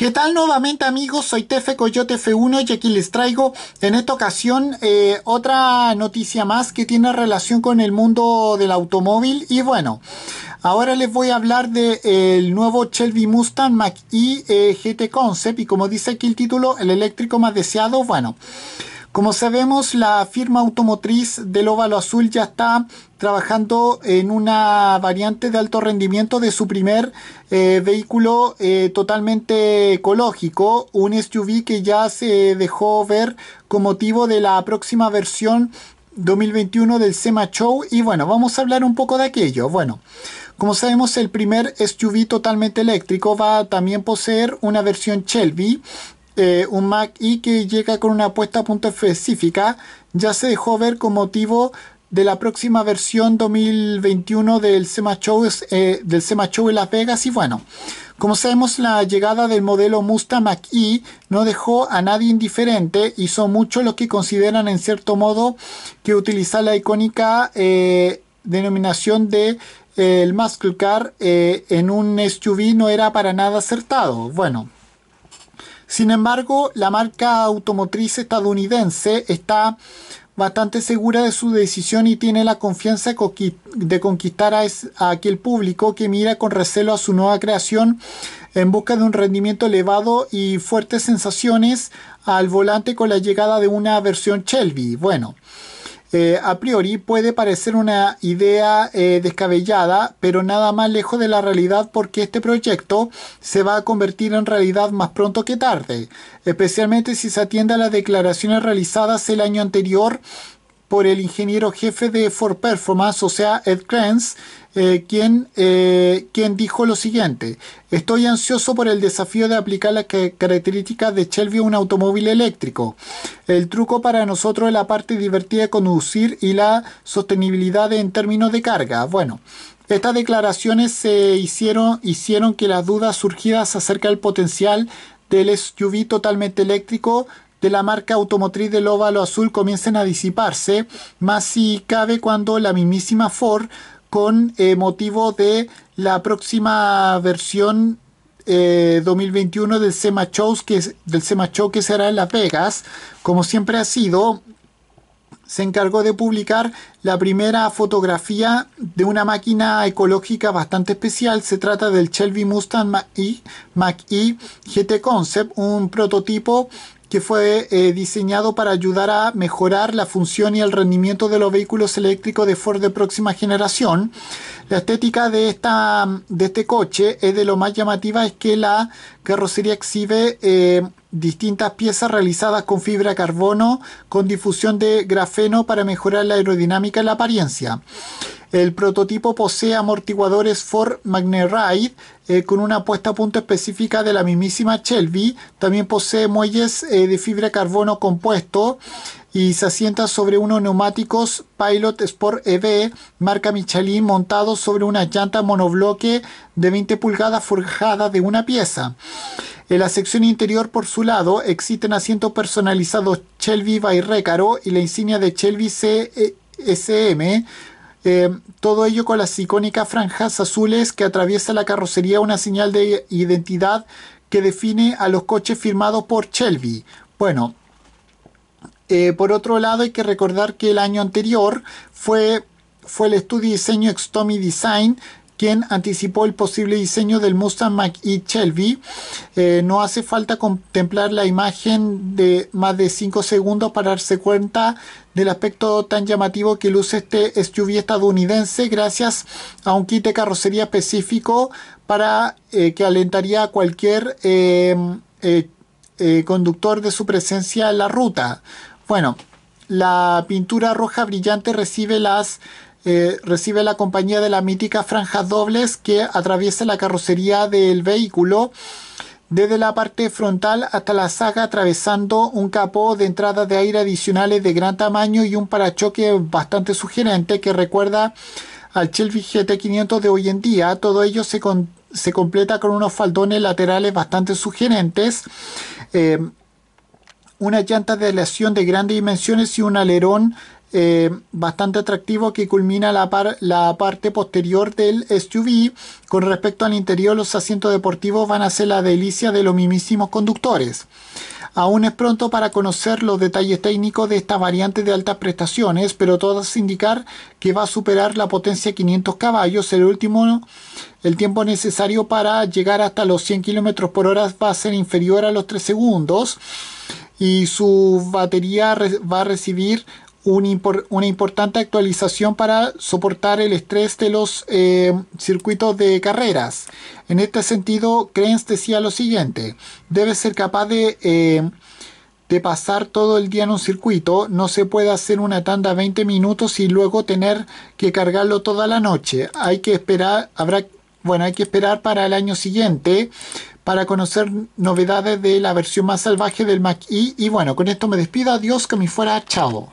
¿Qué tal nuevamente amigos? Soy Tefe Coyote F1 y aquí les traigo en esta ocasión eh, otra noticia más que tiene relación con el mundo del automóvil y bueno, ahora les voy a hablar del de, el nuevo Shelby Mustang Mach-E eh, GT Concept y como dice aquí el título, el eléctrico más deseado, bueno... Como sabemos, la firma automotriz del óvalo azul ya está trabajando en una variante de alto rendimiento de su primer eh, vehículo eh, totalmente ecológico, un SUV que ya se dejó ver con motivo de la próxima versión 2021 del SEMA Show y bueno, vamos a hablar un poco de aquello. Bueno, como sabemos el primer SUV totalmente eléctrico va a también poseer una versión Shelby un Mac y que llega con una puesta a punto específica, ya se dejó ver con motivo de la próxima versión 2021 del SEMA Show, eh, del Show en Las Vegas y bueno, como sabemos la llegada del modelo Musta Mac e no dejó a nadie indiferente y son muchos los que consideran en cierto modo que utilizar la icónica eh, denominación de eh, el Muscle Car en un SUV no era para nada acertado. Bueno, sin embargo, la marca automotriz estadounidense está bastante segura de su decisión y tiene la confianza de conquistar a, aquel público que mira con recelo a su nueva creación en busca de un rendimiento elevado y fuertes sensaciones al volante con la llegada de una versión Shelby. Bueno, eh, a priori puede parecer una idea eh, descabellada, pero nada más lejos de la realidad porque este proyecto se va a convertir en realidad más pronto que tarde, especialmente si se atiende a las declaraciones realizadas el año anterior por el ingeniero jefe de For Performance, o sea, Ed Krenz, eh, quien, eh, quien, dijo lo siguiente, estoy ansioso por el desafío de aplicar las características de Shelby a un automóvil eléctrico. El truco para nosotros es la parte divertida de conducir y la sostenibilidad en términos de carga. Bueno, estas declaraciones se hicieron, hicieron que las dudas surgidas acerca del potencial del SUV totalmente eléctrico de la marca automotriz del óvalo azul comiencen a disiparse, más si cabe cuando la mismísima Ford, con eh, motivo de la próxima versión 2021 eh, del SEMA, Shows, que del SEMA Show que será en Las Vegas, como siempre ha sido, se encargó de publicar la primera fotografía de una máquina ecológica bastante especial. Se trata del Shelby Mustang Mach-E, Mach -E GT Concept, un prototipo que fue eh, diseñado para ayudar a mejorar la función y el rendimiento de los vehículos eléctricos de Ford de próxima generación. La estética de, esta, de este coche es de lo más llamativa, es que la carrocería exhibe eh, distintas piezas realizadas con fibra de carbono con difusión de grafeno para mejorar la aerodinámica y la apariencia. El prototipo posee amortiguadores Ford Magneride eh, con una puesta a punto específica de la mismísima Shelby. También posee muelles eh, de fibra de carbono compuesto y se asienta sobre unos neumáticos Pilot Sport EV marca Michelin montados sobre una llanta monobloque de 20 pulgadas forjada de una pieza. En la sección interior, por su lado, existen asientos personalizados Shelby by Recaro y la insignia de Shelby CSM e eh, todo ello con las icónicas franjas azules que atraviesa la carrocería, una señal de identidad que define a los coches firmados por Shelby. Bueno, eh, por otro lado hay que recordar que el año anterior fue, fue el estudio diseño Xtomi Design quien anticipó el posible diseño del Mustang Mach-E Shelby. Eh, no hace falta contemplar la imagen de más de 5 segundos para darse cuenta del aspecto tan llamativo que luce este SUV estadounidense gracias a un kit de carrocería específico para eh, que alentaría a cualquier em, eh, conductor de su presencia en la ruta. Bueno, la pintura roja brillante recibe las eh, recibe la compañía de la mítica franja dobles que atraviesa la carrocería del vehículo desde la parte frontal hasta la saga atravesando un capó de entrada de aire adicionales de gran tamaño y un parachoque bastante sugerente que recuerda al Shelby GT500 de hoy en día. Todo ello se, completa con unos faldones laterales bastante sugerentes, eh, Una llanta de aleación de grandes dimensiones y un alerón eh, bastante atractivo que culmina la, parte posterior del SUV. Con respecto al interior, los asientos deportivos van a ser la delicia de los mismísimos conductores. Aún es pronto para conocer los detalles técnicos de esta variante de altas prestaciones, pero todas indicar que va a superar la potencia de 500 caballos. El último, el tiempo necesario para llegar hasta los 100 km por hora va a ser inferior a los 3 segundos y su batería va a recibir una importante actualización para soportar el estrés de los eh, circuitos de carreras. En este sentido, Krenz decía lo siguiente, debe ser capaz eh, de... pasar todo el día en un circuito, no se puede hacer una tanda 20 minutos y luego tener que cargarlo toda la noche. Hay que esperar, habrá, bueno, hay que esperar para el año siguiente para conocer novedades de la versión más salvaje del Mac y, e". y bueno, con esto me despido, adiós, que me fuera, chao.